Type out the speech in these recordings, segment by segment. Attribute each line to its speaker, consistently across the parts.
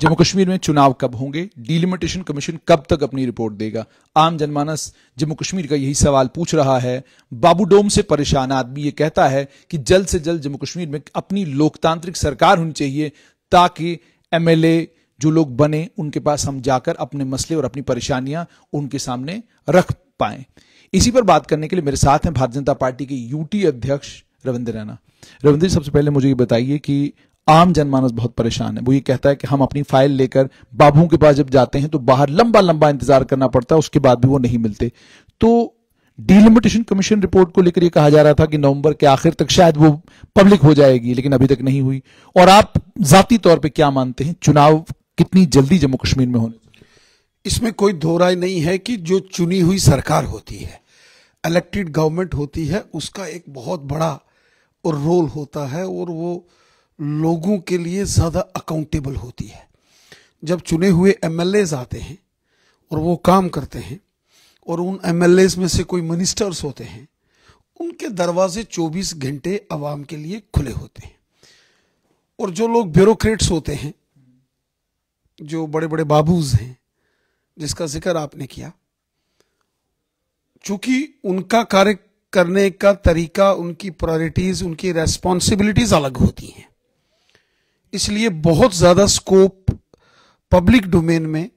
Speaker 1: जम्मू कश्मीर में चुनाव कब होंगे डिलिमिटेशन कमीशन कब तक अपनी रिपोर्ट देगा आम जनमानस जम्मू कश्मीर का यही सवाल पूछ रहा है बाबूडोम से परेशान आदमी यह कहता है कि जल्द से जल्द जम्मू कश्मीर में अपनी लोकतांत्रिक सरकार होनी चाहिए ताकि एमएलए जो लोग बने उनके पास हम जाकर अपने मसले और अपनी परेशानियां उनके सामने रख पाए इसी पर बात करने के लिए मेरे साथ हैं भारतीय जनता पार्टी के यूटी अध्यक्ष रविंद्र रैना रविंद्र सबसे पहले मुझे ये बताइए कि आम जनमानस बहुत परेशान है वो ये कहता है कि हम अपनी फाइल लेकर बाबू के पास जब जाते हैं तो बाहर लंबा लंबा इंतजार करना पड़ता है उसके बाद भी वो नहीं मिलते तो डिलिमिटेशन कमीशन रिपोर्ट को लेकर ये कहा जा रहा था कि नवंबर के आखिर तक शायद वो पब्लिक हो जाएगी लेकिन अभी तक नहीं हुई और आप जाती तौर पर क्या मानते हैं चुनाव कितनी जल्दी जम्मू कश्मीर में होने
Speaker 2: इसमें कोई दो राय नहीं है कि जो चुनी हुई सरकार होती है इलेक्टेड गवर्नमेंट होती है उसका एक बहुत बड़ा और रोल होता है और वो लोगों के लिए ज़्यादा अकाउंटेबल होती है जब चुने हुए एम आते हैं और वो काम करते हैं और उन एम में से कोई मिनिस्टर्स होते हैं उनके दरवाजे 24 घंटे आवाम के लिए खुले होते हैं और जो लोग ब्यूरोक्रेट्स होते हैं जो बड़े बड़े बाबूज हैं जिसका जिक्र आपने किया चूंकि उनका कार्य करने का तरीका उनकी प्रायोरिटीज उनकी रेस्पॉन्सिबिलिटीज अलग होती हैं इसलिए बहुत ज़्यादा स्कोप पब्लिक डोमेन में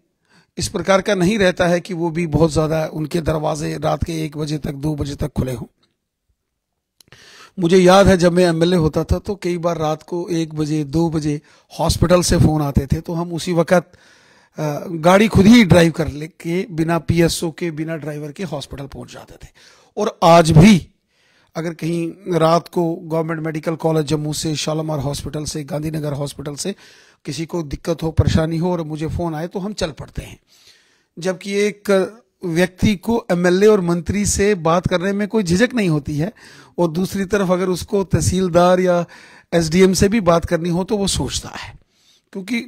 Speaker 2: इस प्रकार का नहीं रहता है कि वो भी बहुत ज़्यादा उनके दरवाजे रात के एक बजे तक दो बजे तक खुले हों मुझे याद है जब मैं एमएलए होता था तो कई बार रात को एक बजे दो बजे हॉस्पिटल से फ़ोन आते थे तो हम उसी वक्त गाड़ी खुद ही ड्राइव कर ले के बिना पीएसओ के बिना ड्राइवर के हॉस्पिटल पहुंच जाते थे और आज भी अगर कहीं रात को गवर्नमेंट मेडिकल कॉलेज जम्मू से शालामार हॉस्पिटल से गांधीनगर हॉस्पिटल से किसी को दिक्कत हो परेशानी हो और मुझे फ़ोन आए तो हम चल पड़ते हैं जबकि एक व्यक्ति को एमएलए और मंत्री से बात करने में कोई झिझक नहीं होती है और दूसरी तरफ अगर उसको तहसीलदार या एसडीएम से भी बात करनी हो तो वो सोचता है क्योंकि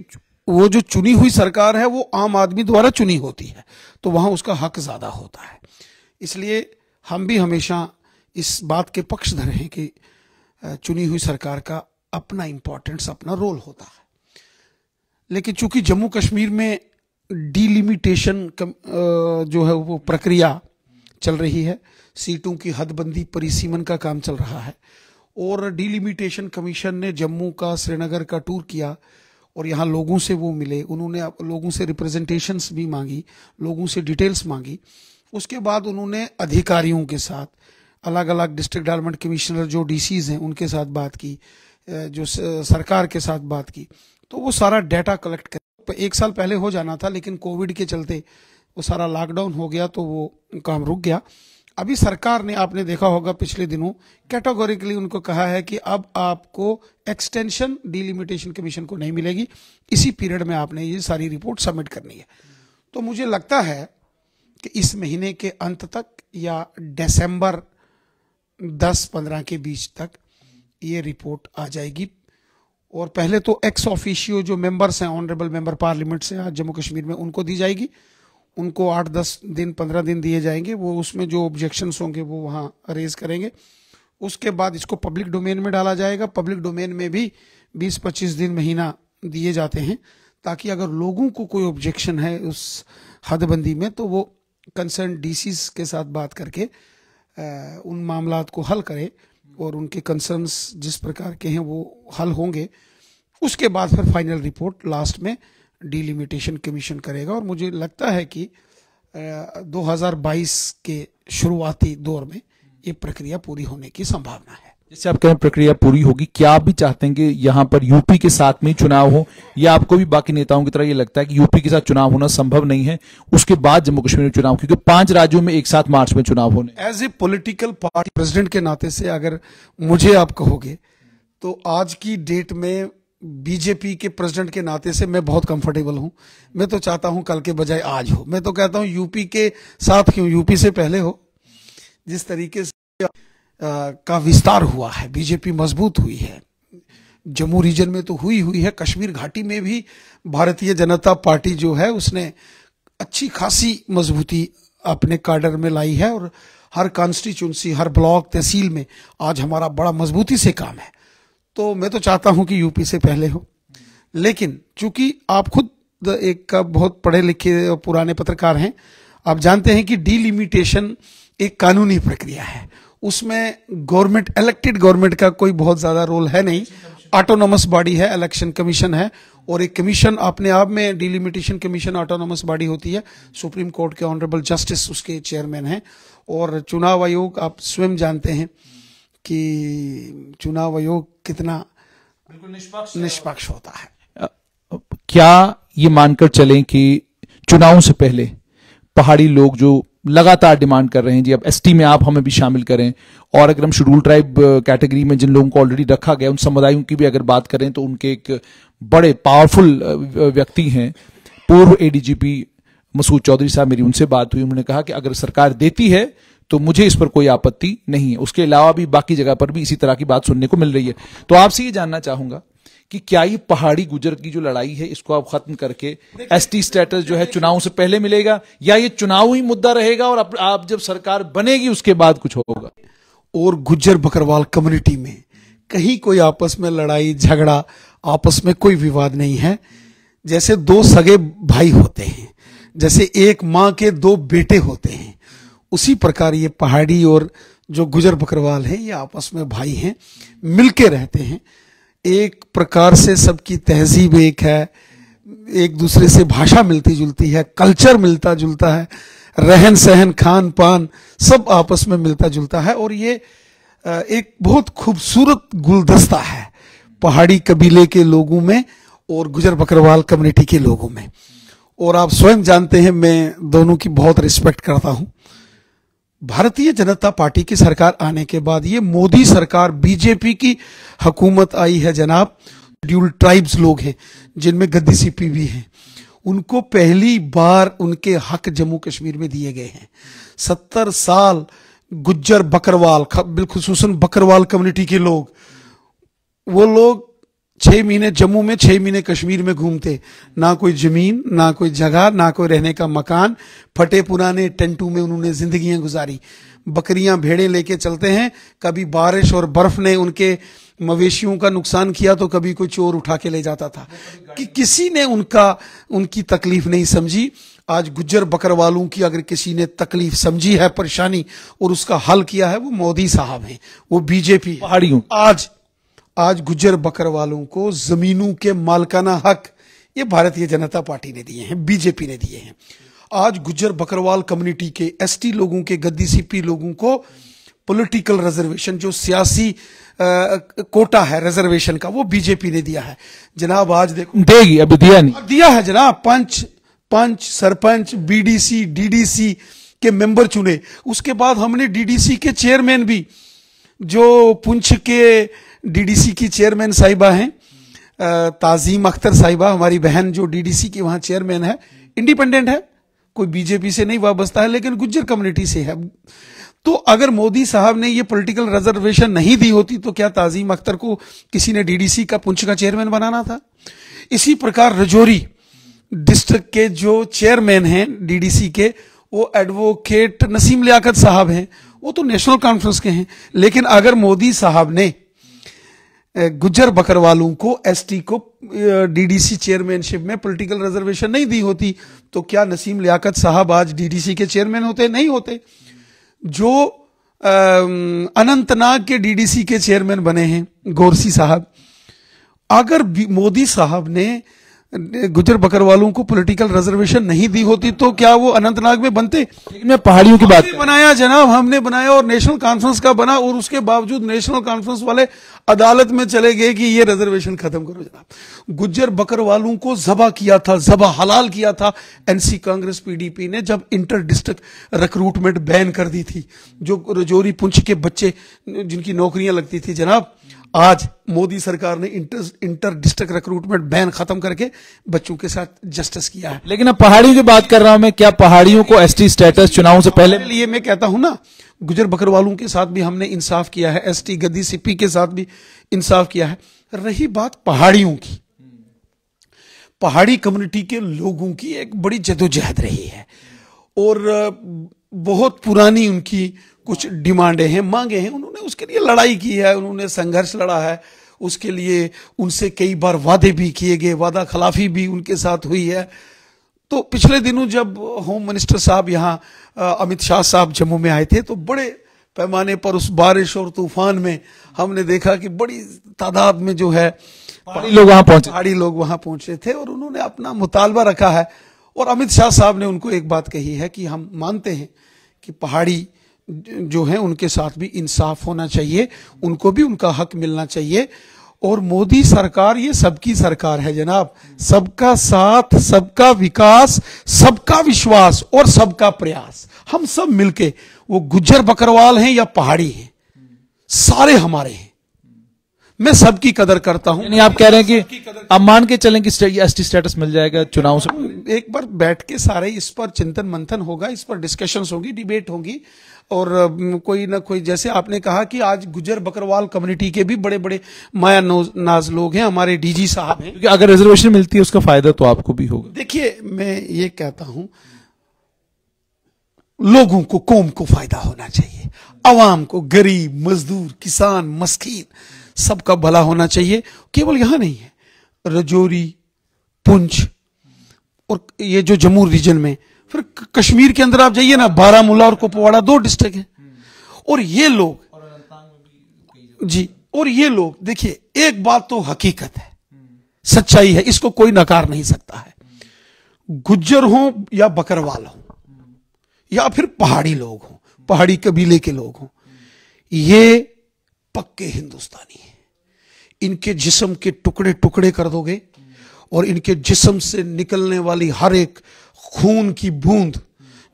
Speaker 2: वो जो चुनी हुई सरकार है वो आम आदमी द्वारा चुनी होती है तो वहाँ उसका हक ज़्यादा होता है इसलिए हम भी हमेशा इस बात के पक्षधर हैं कि चुनी हुई सरकार का अपना इम्पोर्टेंस अपना रोल होता है लेकिन चूंकि जम्मू कश्मीर में डिलिमिटेशन जो है वो प्रक्रिया चल रही है सीटों की हदबंदी परिसीमन का काम चल रहा है और डिलिमिटेशन कमीशन ने जम्मू का श्रीनगर का टूर किया और यहाँ लोगों से वो मिले उन्होंने लोगों से रिप्रेजेंटेशंस भी मांगी लोगों से डिटेल्स मांगी उसके बाद उन्होंने अधिकारियों के साथ अलग अलग डिस्ट्रिक्ट डेवलपमेंट कमिश्नर जो डीसीज हैं उनके साथ बात की जो सरकार के साथ बात की तो वो सारा डाटा कलेक्ट कर तो एक साल पहले हो जाना था लेकिन कोविड के चलते वो सारा लॉकडाउन हो गया तो वो काम रुक गया अभी सरकार ने आपने देखा होगा पिछले दिनों कैटेगोरिकली उनको कहा है कि अब आपको एक्सटेंशन डिलिमिटेशन कमीशन को नहीं मिलेगी इसी पीरियड में आपने ये सारी रिपोर्ट सबमिट करनी है तो मुझे लगता है कि इस महीने के अंत तक या दिसंबर दस पंद्रह के बीच तक ये रिपोर्ट आ जाएगी और पहले तो एक्स ऑफिशियो जो मेंबर्स हैं ऑनरेबल मेंबर पार्लियामेंट से आज जम्मू कश्मीर में उनको दी जाएगी उनको आठ दस दिन पंद्रह दिन दिए जाएंगे वो उसमें जो ऑब्जेक्शन होंगे वो वहाँ रेज करेंगे उसके बाद इसको पब्लिक डोमेन में डाला जाएगा पब्लिक डोमेन में भी बीस पच्चीस दिन महीना दिए जाते हैं ताकि अगर लोगों को कोई ऑब्जेक्शन है उस हदबंदी में तो वो कंसर्न डीसीज के साथ बात करके उन मामला को हल करे और उनके कंसर्न्स जिस प्रकार के हैं वो हल होंगे उसके बाद फिर फाइनल रिपोर्ट लास्ट में डिलिमिटेशन कमीशन करेगा और मुझे लगता है कि 2022 के शुरुआती दौर में ये प्रक्रिया पूरी होने की संभावना है
Speaker 1: जैसे आप कहें प्रक्रिया पूरी होगी क्या आप भी चाहते हैं कि यहाँ पर यूपी के साथ में चुनाव हो या आपको भी बाकी नेताओं की तरह ये लगता है कि यूपी के साथ चुनाव होना संभव नहीं है उसके बाद जम्मू कश्मीर में चुनाव क्योंकि पांच राज्यों में एक साथ मार्च में चुनाव होने
Speaker 2: as a political party president के नाते से अगर मुझे आप कहोगे तो आज की डेट में बीजेपी के प्रेसिडेंट के नाते से मैं बहुत कंफर्टेबल हूं मैं तो चाहता हूं कल के बजाय आज हो मैं तो कहता हूं यूपी के साथ क्यों यूपी से पहले हो जिस तरीके से का विस्तार हुआ है बीजेपी मजबूत हुई है जम्मू रीजन में तो हुई हुई है कश्मीर घाटी में भी भारतीय जनता पार्टी जो है उसने अच्छी खासी मजबूती अपने कार्डर में लाई है और हर कॉन्स्टिट्यूंसी हर ब्लॉक तहसील में आज हमारा बड़ा मजबूती से काम है तो मैं तो चाहता हूं कि यूपी से पहले हो लेकिन चूंकि आप खुद एक बहुत पढ़े लिखे पुराने पत्रकार हैं आप जानते हैं कि डीलिमिटेशन एक कानूनी प्रक्रिया है उसमें गवर्नमेंट इलेक्टेड गवर्नमेंट का कोई बहुत ज़्यादा रोल है नहीं ऑटोनोमस बॉडी है इलेक्शन कमीशन है और एक कमीशन अपने आप में डिलिमिटेशन कमीशन ऑटोनोमस बॉडी होती है सुप्रीम कोर्ट के ऑनरेबल जस्टिस उसके चेयरमैन हैं और चुनाव आयोग आप स्वयं जानते हैं कि चुनाव आयोग कितना निष्पक्ष होता है
Speaker 1: क्या ये मानकर चलें कि चुनाव से पहले पहाड़ी लोग जो लगातार डिमांड कर रहे हैं जी अब एसटी में आप हमें भी शामिल करें और अगर हम शेड्यूल ट्राइब कैटेगरी में जिन लोगों को ऑलरेडी रखा गया उन समुदायों की भी अगर बात करें तो उनके एक बड़े पावरफुल व्यक्ति हैं पूर्व एडीजीपी मसूद चौधरी साहब मेरी उनसे बात हुई उन्होंने कहा कि अगर सरकार देती है तो मुझे इस पर कोई आपत्ति नहीं है उसके अलावा भी बाकी जगह पर भी इसी तरह की बात सुनने को मिल रही है तो आपसे ये जानना चाहूंगा कि क्या ये पहाड़ी गुजर की जो लड़ाई है इसको आप खत्म करके एसटी स्टेटस जो है चुनाव से पहले मिलेगा या ये चुनाव ही मुद्दा रहेगा और आप, जब सरकार बनेगी उसके बाद कुछ होगा और गुजर बकरवाल
Speaker 2: कम्युनिटी में कहीं कोई आपस में लड़ाई झगड़ा आपस में कोई विवाद नहीं है जैसे दो सगे भाई होते हैं जैसे एक माँ के दो बेटे होते हैं उसी प्रकार ये पहाड़ी और जो गुजर बकरवाल है ये आपस में भाई हैं मिलके रहते हैं एक प्रकार से सबकी तहजीब एक है एक दूसरे से भाषा मिलती जुलती है कल्चर मिलता जुलता है रहन सहन खान पान सब आपस में मिलता जुलता है और ये एक बहुत खूबसूरत गुलदस्ता है पहाड़ी कबीले के लोगों में और गुजर बकरवाल कम्युनिटी के लोगों में और आप स्वयं जानते हैं मैं दोनों की बहुत रिस्पेक्ट करता हूँ भारतीय जनता पार्टी की सरकार आने के बाद ये मोदी सरकार बीजेपी की हकूमत आई है जनाब ड्यूल ट्राइब्स लोग हैं जिनमें गद्दी सीपी भी हैं उनको पहली बार उनके हक जम्मू कश्मीर में दिए गए हैं सत्तर साल गुज्जर बकरवाल बिलखसूसन बकरवाल कम्युनिटी के लोग वो लोग छह महीने जम्मू में छह महीने कश्मीर में घूमते ना कोई ज़मीन ना कोई जगह ना कोई रहने का मकान फटे पुराने टेंटू में उन्होंने जिंदगी गुजारी बकरियां भेड़े लेके चलते हैं कभी बारिश और बर्फ़ ने उनके मवेशियों का नुकसान किया तो कभी कोई चोर उठा के ले जाता था कि किसी ने उनका उनकी तकलीफ़ नहीं समझी आज गुज्जर बकरवालों की अगर किसी ने तकलीफ समझी है परेशानी और उसका हल किया है वो मोदी साहब हैं वो बीजेपी पहाड़ियों आज आज गुजर बकर वालों को जमीनों के मालकाना हक ये भारतीय जनता पार्टी ने दिए हैं बीजेपी ने दिए हैं आज गुजर बकरवाल कम्युनिटी के एसटी लोगों के गद्दी सीपी लोगों को पॉलिटिकल रिजर्वेशन जो सियासी कोटा है रिजर्वेशन का वो बीजेपी ने दिया है जनाब आज देखो देगी अभी दिया नहीं दिया है जनाब पंच पंच सरपंच बीडीसी डीडीसी के मेंबर चुने उसके बाद हमने डीडीसी के चेयरमैन भी जो पुंछ के डीडीसी की चेयरमैन साहिबा हैं ताजीम अख्तर साहिबा हमारी बहन जो डीडीसी की वहाँ चेयरमैन है इंडिपेंडेंट है कोई बीजेपी से नहीं वाबस्ता है लेकिन गुज्जर कम्युनिटी से है तो अगर मोदी साहब ने ये पॉलिटिकल रिजर्वेशन नहीं दी होती तो क्या ताजीम अख्तर को किसी ने डीडीसी का पुंछ का चेयरमैन बनाना था इसी प्रकार रजौरी डिस्ट्रिक्ट के जो चेयरमैन हैं डीडीसी के वो एडवोकेट नसीम लियाकत साहब हैं वो तो नेशनल कॉन्फ्रेंस के हैं लेकिन अगर मोदी साहब ने गुजर बकरवालों को एसटी को डीडीसी चेयरमैनशिप में पॉलिटिकल रिजर्वेशन नहीं दी होती तो क्या नसीम लियाकत साहब आज डीडीसी के चेयरमैन होते नहीं होते जो अनंतनाग के डीडीसी के चेयरमैन बने हैं गोरसी साहब अगर मोदी साहब ने गुजर बकरवालों को पॉलिटिकल रिजर्वेशन नहीं दी होती तो क्या वो अनंतनाग में बनते मैं पहाड़ियों की बात बनाया जनाब हमने बनाया और नेशनल कॉन्फ्रेंस का बना और उसके बावजूद नेशनल कॉन्फ्रेंस वाले अदालत में चले गए कि ये रिजर्वेशन खत्म करो जनाब गुजर बकरवालों को जबा किया था जबा हलाल किया था एनसी कांग्रेस पीडीपी ने जब इंटर डिस्ट्रिक्ट रिक्रूटमेंट बैन कर दी थी जो रजौरी पुंछ के बच्चे जिनकी नौकरियां लगती थी जनाब आज मोदी सरकार ने inter inter district recruitment ban खत्म करके
Speaker 1: बच्चों के साथ जस्टिस किया है लेकिन अब पहाड़ियों की बात कर रहा हूं मैं क्या पहाड़ियों को एसटी स्टेटस चुनाव से पहले
Speaker 2: लिए मैं कहता हूं ना गुजर बकरवालों के साथ भी हमने इंसाफ किया है एसटी गद्दी सिपी के साथ भी इंसाफ किया है रही बात पहाड़ियों की पहाड़ी कम्युनिटी के लोगों की एक बड़ी जदोजहद रही है और बहुत पुरानी उनकी कुछ डिमांडें हैं मांगे हैं उन्होंने उसके लिए लड़ाई की है उन्होंने संघर्ष लड़ा है उसके लिए उनसे कई बार वादे भी किए गए वादा खिलाफी भी उनके साथ हुई है तो पिछले दिनों जब होम मिनिस्टर साहब यहाँ अमित शाह साहब जम्मू में आए थे तो बड़े पैमाने पर उस बारिश और तूफान में हमने देखा कि बड़ी तादाद में जो है पहाड़ी लोग वहां पहुंचे पहाड़ी लोग वहां पहुंचे थे और उन्होंने अपना मुतालबा रखा है और अमित शाह साहब ने उनको एक बात कही है कि हम मानते हैं कि पहाड़ी जो हैं उनके साथ भी इंसाफ होना चाहिए उनको भी उनका हक मिलना चाहिए और मोदी सरकार ये सबकी सरकार है जनाब सबका साथ सबका विकास सबका विश्वास और सबका प्रयास हम सब मिलके वो गुज्जर बकरवाल हैं या पहाड़ी हैं सारे हमारे हैं मैं सबकी कदर करता हूं यानी आप कह रहे हैं कि अब मान के चलें कि एस टी स्टेटस मिल जाएगा चुनाव से एक बार बैठ के सारे इस पर चिंतन मंथन होगा इस पर डिस्कशंस होगी डिबेट होगी और कोई ना कोई जैसे आपने कहा कि आज गुजर बकरवाल कम्युनिटी के भी बड़े बड़े माया नाज लोग हैं हमारे डीजी साहब हैं क्योंकि अगर रिजर्वेशन
Speaker 1: मिलती है उसका फायदा तो आपको भी होगा
Speaker 2: देखिए मैं ये कहता हूं लोगों को कौम को फायदा होना चाहिए आवाम को गरीब मजदूर किसान मस्किन सबका भला होना चाहिए केवल यहां नहीं है रजौरी पुंछ और ये जो जम्मू रीजन में फिर कश्मीर के अंदर आप जाइए ना बारामूला और कुपवाड़ा दो डिस्ट्रिक्ट है और ये लोग जी और ये लोग देखिए एक बात तो हकीकत है सच्चाई है इसको कोई नकार नहीं सकता है गुज्जर हो या बकरवाल हो या फिर पहाड़ी लोग हो पहाड़ी कबीले के लोग हों ये पक्के हिंदुस्तानी हैं इनके जिस्म के टुकड़े टुकड़े कर दोगे और इनके जिस्म से निकलने वाली हर एक खून की बूंद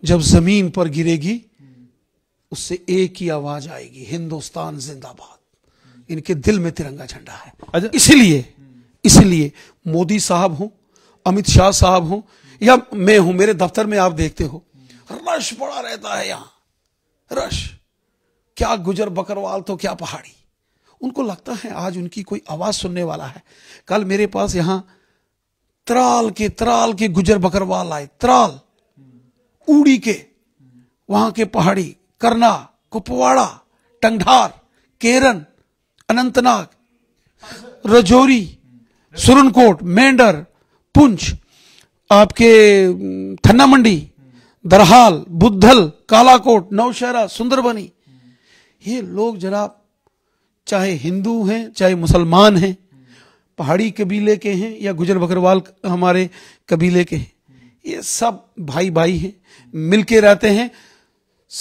Speaker 2: जब जमीन पर गिरेगी उससे एक ही आवाज आएगी हिंदुस्तान जिंदाबाद इनके दिल में तिरंगा झंडा है अच्छा। इसीलिए इसीलिए मोदी साहब हो अमित शाह साहब हो या मैं हूं मेरे दफ्तर में आप देखते हो रश बड़ा रहता है यहां रश क्या गुजर बकरवाल तो क्या पहाड़ी उनको लगता है आज उनकी कोई आवाज सुनने वाला है कल मेरे पास यहां त्राल के त्राल के गुजर बकरवाल आए त्राल उड़ी के वहां के पहाड़ी करना कुपवाड़ा टंगधार केरन अनंतनाग रजौरी सुरनकोट मेंढर पुंछ आपके थन्ना मंडी दरहाल बुद्धल कालाकोट नौशहरा सुंदरबनी ये लोग जनाब चाहे हिंदू हैं चाहे मुसलमान हैं पहाड़ी कबीले के हैं या गुजर बकरवाल हमारे कबीले के हैं ये सब भाई भाई हैं मिलके रहते हैं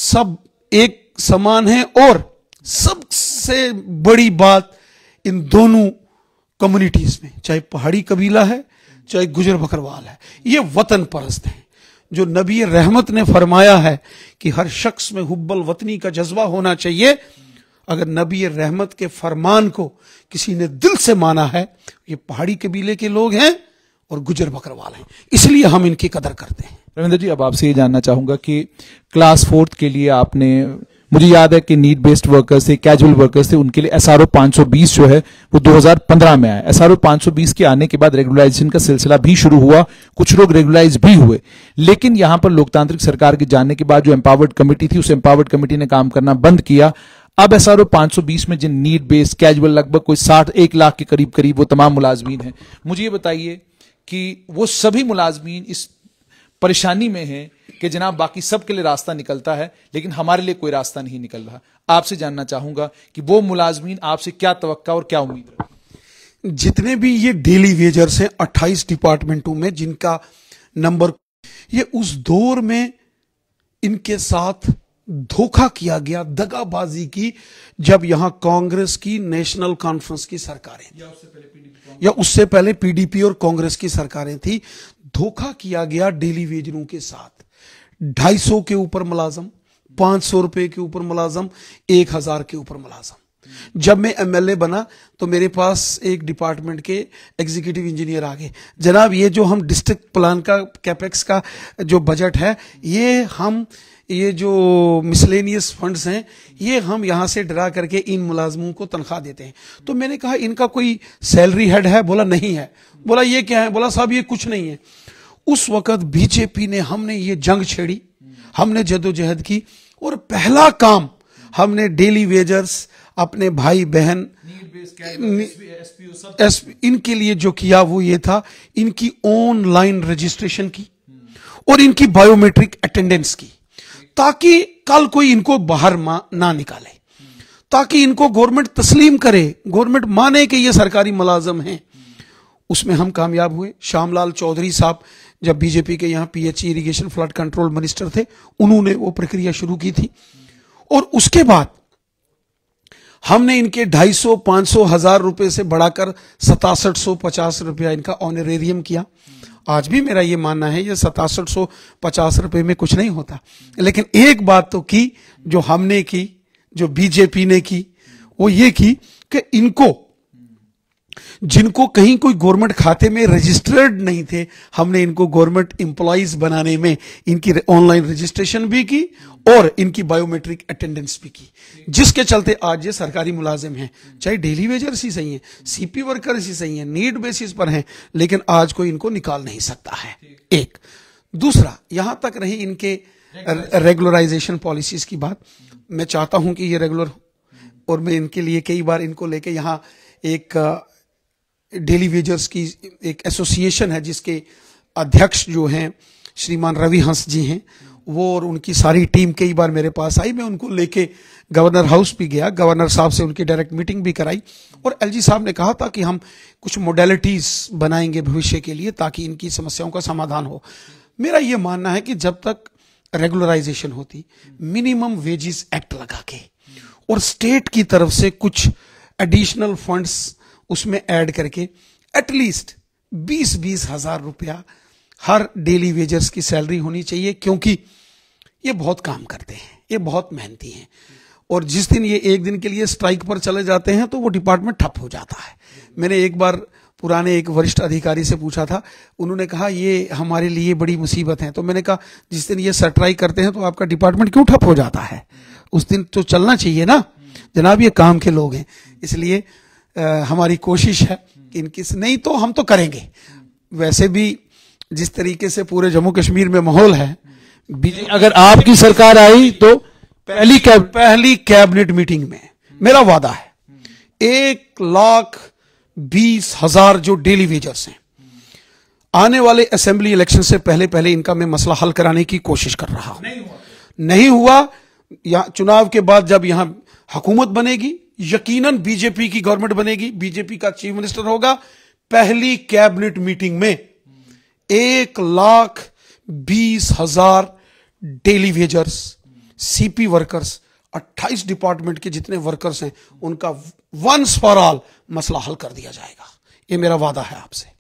Speaker 2: सब एक समान हैं और सबसे बड़ी बात इन दोनों कम्युनिटीज में चाहे पहाड़ी कबीला है चाहे गुजर बकरवाल है ये वतन परस्त हैं जो नबी रहमत ने फरमाया है कि हर शख्स में हुब्बल वतनी का जज्बा होना चाहिए अगर नबी रहमत के फरमान को किसी ने दिल से माना है ये पहाड़ी कबीले के लोग हैं और गुजर बकरवाल हैं इसलिए हम इनकी कदर करते
Speaker 1: हैं रविंद्र जी अब आपसे ये जानना चाहूंगा कि क्लास फोर्थ के लिए आपने मुझे याद है कि नीड बेस्ड वर्कर्स थे कैजुअल वर्कर्स थे उनके लिए एसआरओ 520 जो है वो 2015 में आया एस आर के आने के बाद रेगुलराइजेशन का सिलसिला भी शुरू हुआ कुछ लोग रेगुलराइज भी हुए लेकिन यहां पर लोकतांत्रिक सरकार के जाने के बाद जो एम्पावर्ड कमेटी थी उस एम्पावर्ड कमेटी ने काम करना बंद किया अब एस आर ओ पांच सौ बीस में जिन नीट बेस्ड कैजुअल लगभग कोई साठ एक लाख के करीब करीब वो तमाम मुलाजमीन हैं मुझे ये बताइए कि वो सभी मुलाजमीन इस परेशानी में हैं कि जनाब बाकी सबके लिए रास्ता निकलता है लेकिन हमारे लिए कोई रास्ता नहीं निकल रहा आपसे जानना चाहूंगा कि वो मुलाजमीन आपसे क्या तवक्का और क्या उम्मीद
Speaker 2: रखते जितने भी ये डेली वेजर्स हैं अट्ठाईस डिपार्टमेंटों में जिनका नंबर ये उस दौर में इनके साथ धोखा किया गया दगाबाजी की जब यहां कांग्रेस की नेशनल कॉन्फ्रेंस की सरकारें या उससे पहले पीडीपी और कांग्रेस की सरकारें थी धोखा किया गया डेली वेजरों के साथ 250 के ऊपर मुलाजम पांच सौ रुपए के ऊपर मुलाजम एक हजार के ऊपर मुलाजम जब मैं एमएलए बना तो मेरे पास एक डिपार्टमेंट के एग्जीक्यूटिव इंजीनियर आ गए जनाब ये जो हम डिस्ट्रिक्ट प्लान का कैपेक्स का जो बजट है ये हम ये जो मिसलेनियस फंड्स हैं ये हम यहाँ से डरा करके इन मुलाजमों को तनख्वाह देते हैं तो मैंने कहा इनका कोई सैलरी हेड है बोला नहीं है बोला ये क्या है बोला साहब ये कुछ नहीं है उस वक्त बीजेपी ने हमने ये जंग छेड़ी हमने जदोजहद की और पहला काम हमने डेली वेजर्स अपने भाई बहन एस इनके लिए जो किया वो ये था इनकी ऑनलाइन रजिस्ट्रेशन की और इनकी बायोमेट्रिक अटेंडेंस की ताकि कल कोई इनको बाहर ना निकाले ताकि इनको गवर्नमेंट तस्लीम करे गवर्नमेंट माने कि ये सरकारी मुलाजम हैं उसमें हम कामयाब हुए श्यामलाल चौधरी साहब जब बीजेपी के यहाँ PHE irrigation flood control minister थे उन्होंने वो प्रक्रिया शुरू की थी और उसके बाद हमने इनके 250, 500, हजार रुपए से बढ़ाकर सतासठ सौ पचास रुपया इनका ऑनरेरियम किया आज भी मेरा ये मानना है ये सतासठ सौ पचास रुपये में कुछ नहीं होता लेकिन एक बात तो की जो हमने की जो बीजेपी ने की वो ये की कि इनको जिनको कहीं कोई गवर्नमेंट खाते में रजिस्टर्ड नहीं थे हमने इनको गवर्नमेंट एम्प्लॉयज बनाने में इनकी ऑनलाइन रजिस्ट्रेशन भी की और इनकी बायोमेट्रिक अटेंडेंस भी की जिसके चलते आज ये सरकारी मुलाजिम हैं चाहे डेली वेजर्स ही सही हैं सीपी वर्कर्स ही सही हैं नीड बेसिस पर हैं लेकिन आज कोई इनको निकाल नहीं सकता है एक दूसरा यहां तक रही इनके रेगुलराइजेशन पॉलिसीज की बात मैं चाहता हूं कि ये रेगुलर और मैं इनके लिए कई बार इनको लेके यहाँ एक डेली वेजर्स की एक एसोसिएशन है जिसके अध्यक्ष जो हैं श्रीमान रवि हंस जी हैं वो और उनकी सारी टीम कई बार मेरे पास आई मैं उनको लेके गवर्नर हाउस भी गया गवर्नर साहब से उनकी डायरेक्ट मीटिंग भी कराई और एलजी साहब ने कहा था कि हम कुछ मोडेलिटीज बनाएंगे भविष्य के लिए ताकि इनकी समस्याओं का समाधान हो मेरा ये मानना है कि जब तक रेगुलराइजेशन होती मिनिमम वेजेस एक्ट लगा के और स्टेट की तरफ से कुछ एडिशनल फंड्स उसमें ऐड करके एटलीस्ट बीस बीस हजार रुपया हर डेली वेजर्स की सैलरी होनी चाहिए क्योंकि ये बहुत काम करते हैं ये बहुत मेहनती हैं और जिस दिन ये एक दिन के लिए स्ट्राइक पर चले जाते हैं तो वो डिपार्टमेंट ठप हो जाता है मैंने एक बार पुराने एक वरिष्ठ अधिकारी से पूछा था उन्होंने कहा ये हमारे लिए बड़ी मुसीबत है तो मैंने कहा जिस दिन ये सट्राई करते हैं तो आपका डिपार्टमेंट क्यों ठप हो जाता है उस दिन तो चलना चाहिए ना जनाब ये काम के लोग हैं इसलिए हमारी कोशिश है कि इनकी नहीं तो हम तो करेंगे वैसे भी जिस तरीके से पूरे जम्मू कश्मीर में माहौल है अगर आपकी सरकार आई तो पहली कैब पहली कैबिनेट मीटिंग में मेरा वादा है एक लाख बीस हजार जो डेली वेजर्स हैं आने वाले असेंबली इलेक्शन से पहले पहले इनका मैं मसला हल कराने की कोशिश कर रहा हूं नहीं हुआ, नहीं हुआ या चुनाव के बाद जब यहां हुकूमत बनेगी यकीनन बीजेपी की गवर्नमेंट बनेगी बीजेपी का चीफ मिनिस्टर होगा पहली कैबिनेट मीटिंग में एक लाख बीस हजार daily wagers CP workers 28 department के जितने वर्कर्स हैं उनका वंस फॉर ऑल मसला हल कर दिया जाएगा ये मेरा वादा है आपसे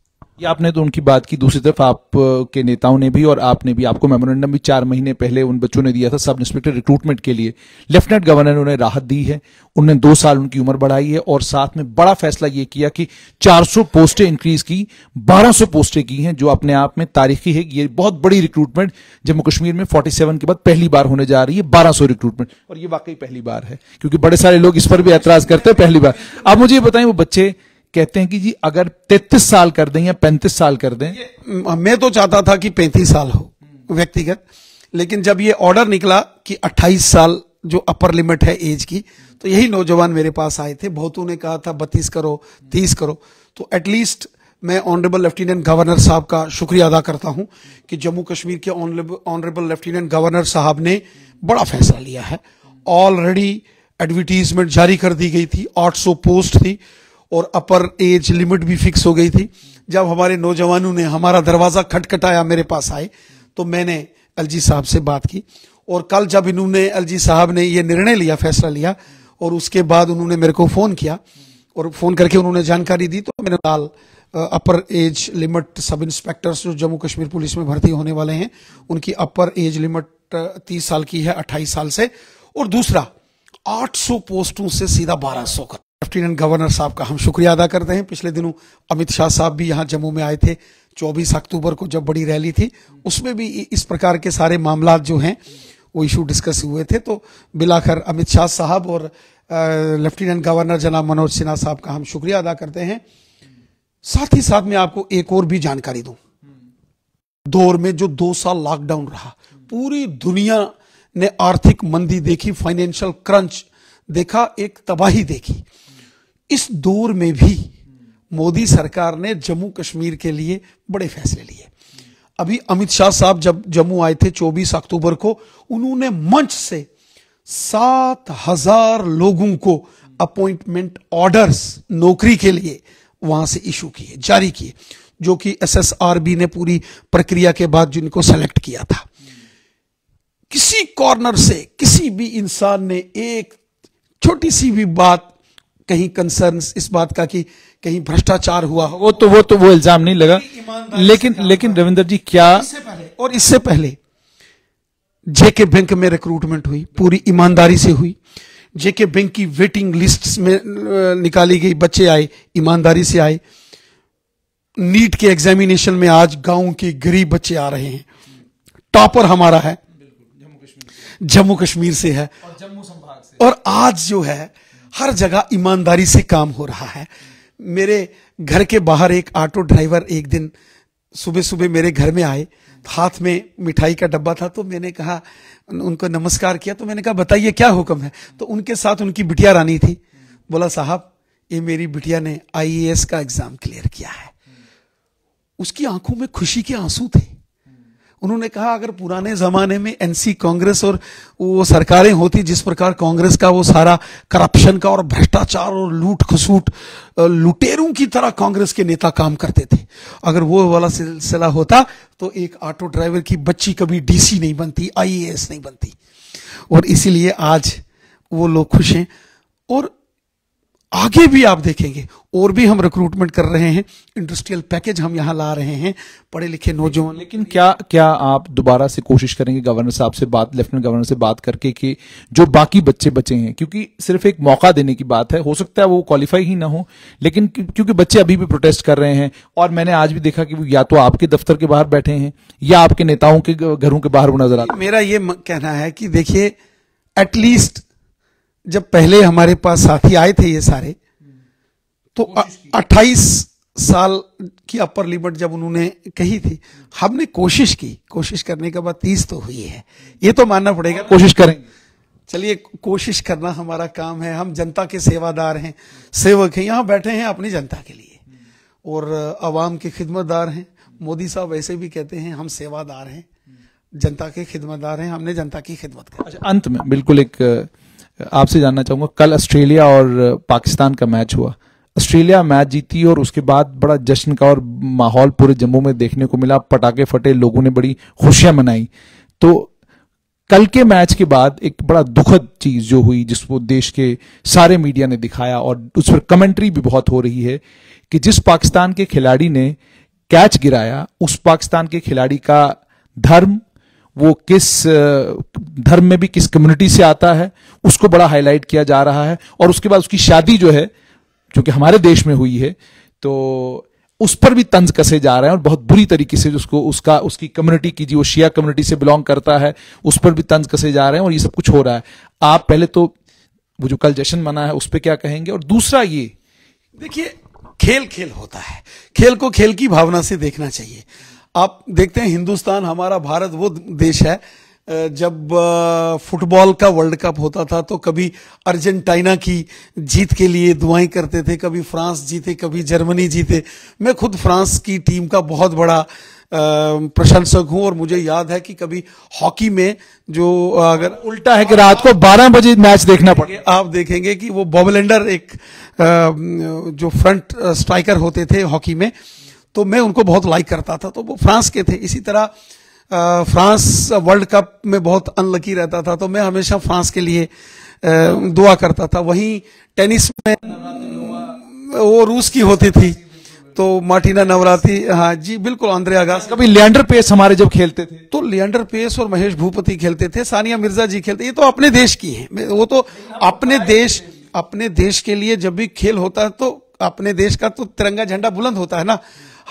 Speaker 1: ये आपने तो उनकी बात की दूसरी तरफ आपके नेताओं ने भी और आपने भी आपको मेमोरेंडम भी चार महीने पहले उन बच्चों ने दिया था सब इंस्पेक्टर रिक्रूटमेंट के लिए लेफ्टिनेंट गवर्नर ने उन्हें राहत दी है उन्होंने दो साल उनकी उम्र बढ़ाई है और साथ में बड़ा फैसला ये किया कि 400 पोस्टें इंक्रीज की 1200 पोस्टें की हैं जो अपने आप में तारीखी है ये बहुत बड़ी रिक्रूटमेंट जम्मू कश्मीर में 47 के बाद पहली बार होने जा रही है 1200 रिक्रूटमेंट और ये वाकई पहली बार है क्योंकि बड़े सारे लोग इस पर भी एतराज करते हैं पहली बार आप मुझे ये बताएं वो बच्चे कहते हैं कि जी अगर तैतीस साल कर दें या पैंतीस साल कर दें मैं तो चाहता था कि पैंतीस साल हो व्यक्तिगत लेकिन जब ये ऑर्डर निकला
Speaker 2: कि 28 साल जो अपर लिमिट है एज की तो यही नौजवान मेरे पास आए थे बहुतों ने कहा था बत्तीस करो तीस करो तो एटलीस्ट मैं ऑनरेबल लेफ्टिनेंट गवर्नर साहब का शुक्रिया अदा करता हूं कि जम्मू कश्मीर के ऑनरेबल लेफ्टिनेंट गवर्नर साहब ने बड़ा फैसला लिया है ऑलरेडी एडवर्टीजमेंट जारी कर दी गई थी 800 पोस्ट थी और अपर एज लिमिट भी फिक्स हो गई थी जब हमारे नौजवानों ने हमारा दरवाज़ा खटखटाया मेरे पास आए तो मैंने एलजी साहब से बात की और कल जब इन्होंने एलजी साहब ने यह निर्णय लिया फैसला लिया और उसके बाद उन्होंने मेरे को फ़ोन किया और फ़ोन करके उन्होंने जानकारी दी तो मैंने लाल upper age limit sub inspectors जो जम्मू कश्मीर पुलिस में भर्ती होने वाले हैं उनकी अपर एज लिमिट तीस साल की है अट्ठाईस साल से और दूसरा सौ पोस्टों से सीधा सौ कर लेफ्टिनेंट गवर्नर साहब का हम शुक्रिया अदा करते हैं पिछले दिनों अमित शाह साहब भी यहाँ जम्मू में आए थे 24 अक्टूबर को जब बड़ी रैली थी उसमें भी इस प्रकार के सारे मामला जो हैं वो इशू डिस्कस हुए थे तो बिलाखर अमित शाह साहब और लेफ्टिनेंट गवर्नर जनाब मनोज सिन्हा साहब का हम शुक्रिया अदा करते हैं साथ ही साथ मैं आपको एक और भी जानकारी दूं दौर में जो दो साल लॉकडाउन रहा पूरी दुनिया ने आर्थिक मंदी देखी फाइनेंशियल क्रंच देखा एक तबाही देखी इस दौर में भी मोदी सरकार ने जम्मू कश्मीर के लिए बड़े फैसले लिए अभी अमित शाह साहब जब जम्मू आए थे 24 अक्टूबर को उन्होंने मंच से सात हजार लोगों को अपॉइंटमेंट ऑर्डर्स नौकरी के लिए वहां से इशू किए जारी किए जो कि एसएसआरबी ने पूरी प्रक्रिया के बाद जिनको सेलेक्ट किया था किसी कॉर्नर से किसी भी इंसान ने एक छोटी सी भी बात कहीं कंसर्न इस बात का कि कहीं भ्रष्टाचार हुआ हो वो तो वो तो वो इल्जाम नहीं लगा लेकिन लेकिन रविंदर जी क्या इससे पहले और इससे पहले जेके बैंक में रिक्रूटमेंट हुई पूरी ईमानदारी से हुई जेके बैंक की वेटिंग लिस्ट में निकाली गई बच्चे आए ईमानदारी से आए नीट के एग्जामिनेशन में आज गांव के गरीब बच्चे आ रहे हैं टॉपर हमारा है जम्मू कश्मीर से है और, और आज जो है हर जगह ईमानदारी से काम हो रहा है मेरे घर के बाहर एक ऑटो ड्राइवर एक दिन सुबह सुबह मेरे घर में आए हाथ में मिठाई का डब्बा था तो मैंने कहा उनको नमस्कार किया तो मैंने कहा बताइए क्या हुक्म है तो उनके साथ उनकी बिटिया रानी थी बोला साहब ये मेरी बिटिया ने आईएएस का एग्जाम क्लियर किया है उसकी आंखों में खुशी के आंसू थे उन्होंने कहा अगर पुराने ज़माने में एनसी कांग्रेस और वो सरकारें होती जिस प्रकार कांग्रेस का वो सारा करप्शन का और भ्रष्टाचार और लूट खसूट लुटेरों की तरह कांग्रेस के नेता काम करते थे अगर वो वाला सिलसिला होता तो एक ऑटो ड्राइवर की बच्ची कभी डीसी नहीं बनती आईएएस नहीं बनती और इसीलिए आज वो लोग खुश हैं और आगे भी आप देखेंगे और भी हम रिक्रूटमेंट कर रहे हैं इंडस्ट्रियल पैकेज हम यहाँ ला रहे हैं
Speaker 1: पढ़े लिखे नौजवान लेकिन क्या क्या आप दोबारा से कोशिश करेंगे गवर्नर साहब से बात लेफ्टिनेंट गवर्नर से बात करके कि जो बाकी बच्चे बचे हैं क्योंकि सिर्फ एक मौका देने की बात है हो सकता है वो क्वालिफाई ही ना हो लेकिन क्योंकि बच्चे अभी भी प्रोटेस्ट कर रहे हैं और मैंने आज भी देखा कि वो या तो आपके दफ्तर के बाहर बैठे हैं या आपके नेताओं के घरों के बाहर वो नजर आ
Speaker 2: मेरा ये कहना है कि देखिए
Speaker 1: एटलीस्ट जब पहले हमारे पास साथी आए थे ये सारे
Speaker 2: तो अट्ठाईस साल की अपर लिमिट जब उन्होंने कही थी हमने कोशिश की कोशिश करने के बाद तीस तो हुई है ये तो मानना पड़ेगा कोशिश करें चलिए कोशिश करना हमारा काम है हम जनता के सेवादार हैं सेवक हैं यहाँ बैठे हैं अपनी जनता के लिए और आवाम के खिदमतदार हैं मोदी साहब ऐसे भी कहते हैं हम सेवादार हैं जनता के खिदमतदार हैं हमने जनता की खिदमत कर
Speaker 1: अच्छा, अंत में बिल्कुल एक आपसे जानना चाहूंगा कल ऑस्ट्रेलिया और पाकिस्तान का मैच हुआ ऑस्ट्रेलिया मैच जीती और उसके बाद बड़ा जश्न का और माहौल पूरे जम्मू में देखने को मिला पटाखे फटे लोगों ने बड़ी खुशियां मनाई तो कल के मैच के बाद एक बड़ा दुखद चीज जो हुई जिसको देश के सारे मीडिया ने दिखाया और उस पर कमेंट्री भी बहुत हो रही है कि जिस पाकिस्तान के खिलाड़ी ने कैच गिराया उस पाकिस्तान के खिलाड़ी का धर्म वो किस धर्म में भी किस कम्युनिटी से आता है उसको बड़ा हाईलाइट किया जा रहा है और उसके बाद उसकी शादी जो है जो कि हमारे देश में हुई है तो उस पर भी तंज कसे जा रहे हैं और बहुत बुरी तरीके से उसको उसका उसकी कम्युनिटी की जी वो शिया कम्युनिटी से बिलोंग करता है उस पर भी तंज कसे जा रहे हैं और ये सब कुछ हो रहा है आप पहले तो वो जो कल जश्न मना है उस पर क्या कहेंगे और दूसरा ये देखिए खेल खेल होता है खेल को खेल की भावना से देखना चाहिए
Speaker 2: आप देखते हैं हिंदुस्तान हमारा भारत वो देश है जब फुटबॉल का वर्ल्ड कप होता था तो कभी अर्जेंटीना की जीत के लिए दुआएं करते थे कभी फ्रांस जीते कभी जर्मनी जीते मैं खुद फ्रांस की टीम का बहुत बड़ा प्रशंसक हूं और मुझे याद है कि कभी हॉकी में जो अगर
Speaker 1: उल्टा है कि रात को 12 बजे मैच
Speaker 2: देखना पड़े आप देखेंगे कि वो बॉबलेंडर एक जो फ्रंट स्ट्राइकर होते थे हॉकी में तो मैं उनको बहुत लाइक करता था तो वो फ्रांस के थे इसी तरह फ्रांस वर्ल्ड कप में बहुत अनलकी रहता था तो मैं हमेशा फ्रांस के लिए दुआ करता था वहीं टेनिस में वो रूस की होती थी तो मार्टिना नवरात्रि हाँ जी बिल्कुल आंद्रे आगास कभी
Speaker 1: लियांडर पेस हमारे जब खेलते थे
Speaker 2: तो लियांडर पेस और महेश भूपति खेलते थे सानिया मिर्जा जी खेलते ये तो अपने देश की है वो तो अपने देश अपने देश के लिए जब भी खेल होता है तो अपने देश का तो तिरंगा झंडा बुलंद होता है ना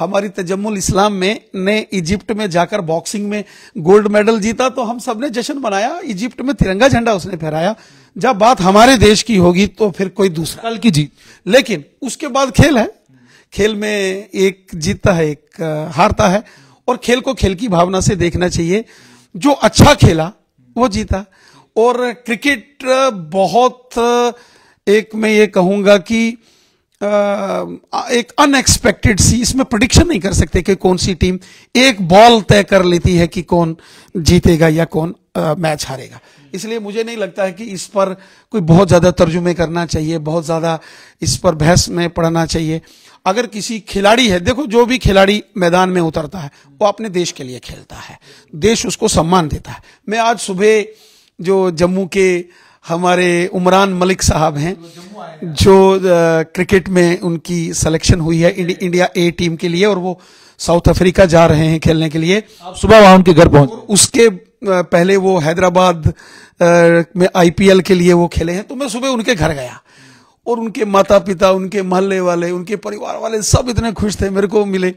Speaker 2: हमारी तजम्मुल इस्लाम में ने इजिप्ट में जाकर बॉक्सिंग में गोल्ड मेडल जीता तो हम सब ने जश्न मनाया इजिप्ट में तिरंगा झंडा उसने फहराया जब बात हमारे देश की होगी तो फिर कोई दूसरा कल की जीत लेकिन उसके बाद खेल है खेल में एक जीतता है एक हारता है और खेल को खेल की भावना से देखना चाहिए जो अच्छा खेला वो जीता और क्रिकेट बहुत एक मैं ये कहूंगा कि एक अनएक्सपेक्टेड सी इसमें प्रडिक्शन नहीं कर सकते कि कौन सी टीम एक बॉल तय कर लेती है कि कौन जीतेगा या कौन मैच हारेगा इसलिए मुझे नहीं लगता है कि इस पर कोई बहुत ज़्यादा तर्जुमे करना चाहिए बहुत ज़्यादा इस पर बहस में पढ़ना चाहिए अगर किसी खिलाड़ी है देखो जो भी खिलाड़ी मैदान में उतरता है वो अपने देश के लिए खेलता है देश उसको सम्मान देता है मैं आज सुबह जो जम्मू के हमारे उमरान मलिक साहब हैं जो क्रिकेट में उनकी सिलेक्शन हुई है इंडिया ए टीम के लिए और वो साउथ अफ्रीका जा रहे हैं खेलने के लिए सुबह वहां उनके घर पहुंच उसके पहले वो हैदराबाद में आईपीएल के लिए वो खेले हैं तो मैं सुबह उनके घर गया और उनके माता पिता उनके मोहल्ले वाले उनके परिवार वाले सब इतने खुश थे मेरे को मिले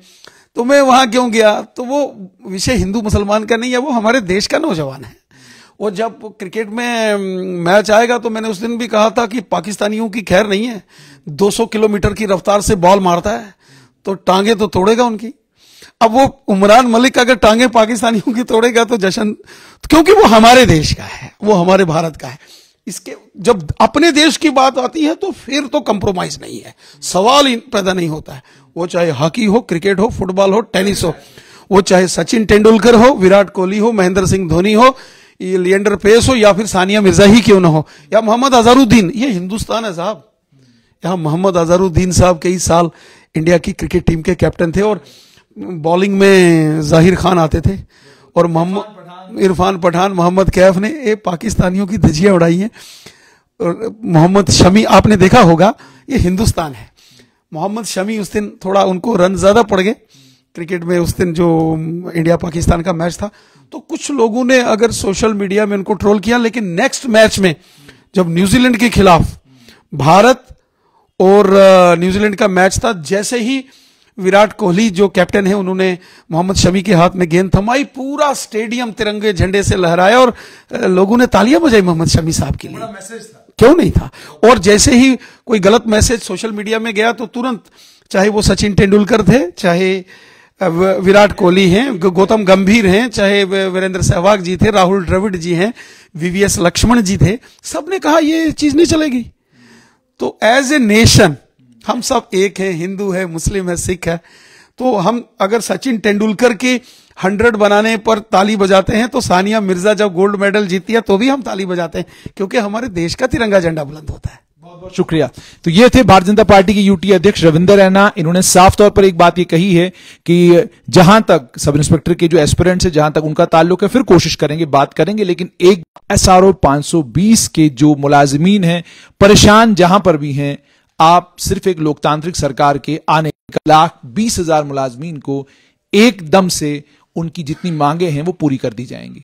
Speaker 2: तो मैं वहां क्यों गया तो वो विषय हिंदू मुसलमान का नहीं है वो हमारे देश का नौजवान है और जब क्रिकेट में मैच आएगा तो मैंने उस दिन भी कहा था कि पाकिस्तानियों की खैर नहीं है 200 किलोमीटर की रफ्तार से बॉल मारता है तो टांगे तो तोड़ेगा उनकी अब वो उमरान मलिक अगर टांगे पाकिस्तानियों की तोड़ेगा तो जशन तो क्योंकि वो हमारे देश का है वो हमारे भारत का है इसके जब अपने देश की बात आती है तो फिर तो कंप्रोमाइज नहीं है सवाल पैदा नहीं होता है वो चाहे हॉकी हो क्रिकेट हो फुटबॉल हो टेनिस हो वो चाहे सचिन तेंदुलकर हो विराट कोहली हो महेंद्र सिंह धोनी हो लियंडर पेस हो या फिर सानिया मिर्जा ही क्यों ना हो या मोहम्मद अजहरुद्दीन ये हिंदुस्तान है साहब यहाँ मोहम्मद अजहरुद्दीन साहब कई साल इंडिया की क्रिकेट टीम के कैप्टन थे और बॉलिंग में जाहिर खान आते थे और मोहम्मद इरफान पठान मोहम्मद कैफ ने ये पाकिस्तानियों की धजिया उड़ाई हैं और मोहम्मद शमी आपने देखा होगा ये हिंदुस्तान है मोहम्मद शमी उस दिन थोड़ा उनको रन ज़्यादा पड़ गए क्रिकेट में उस दिन जो इंडिया पाकिस्तान का मैच था तो कुछ लोगों ने अगर सोशल मीडिया में उनको ट्रोल किया लेकिन नेक्स्ट मैच में जब न्यूजीलैंड के खिलाफ भारत और न्यूजीलैंड का मैच था जैसे ही विराट कोहली जो कैप्टन है उन्होंने मोहम्मद शमी के हाथ में गेंद थमाई पूरा स्टेडियम तिरंगे झंडे से लहराया और लोगों ने तालियां बजाई मोहम्मद शमी साहब के लिए मैसेज था क्यों नहीं था और जैसे ही कोई गलत मैसेज सोशल मीडिया में गया तो तुरंत चाहे वो सचिन तेंदुलकर थे चाहे विराट कोहली हैं गौतम गंभीर हैं चाहे वीरेंद्र सहवाग जी थे राहुल द्रविड़ जी हैं वीवीएस लक्ष्मण जी थे सब ने कहा ये चीज नहीं चलेगी तो एज ए नेशन हम सब एक हैं हिंदू है मुस्लिम है सिख है तो हम अगर सचिन तेंदुलकर के हंड्रेड बनाने पर ताली बजाते हैं तो सानिया मिर्जा जब गोल्ड मेडल जीती है तो भी हम ताली
Speaker 1: बजाते हैं क्योंकि हमारे देश का तिरंगा झंडा बुलंद होता है बहुत बहुत शुक्रिया तो ये थे भारतीय जनता पार्टी के यूटी अध्यक्ष रविंदर रैना इन्होंने साफ तौर पर एक बात ये कही है कि जहां तक सब इंस्पेक्टर के जो एस्पिरेंट्स है जहां तक उनका ताल्लुक है फिर कोशिश करेंगे बात करेंगे लेकिन एक एस आर ओ के जो मुलाजमीन हैं परेशान जहां पर भी हैं आप सिर्फ एक लोकतांत्रिक सरकार के आने का लाख बीस हजार मुलाजमीन को एकदम से उनकी जितनी मांगे हैं वो पूरी कर दी जाएंगी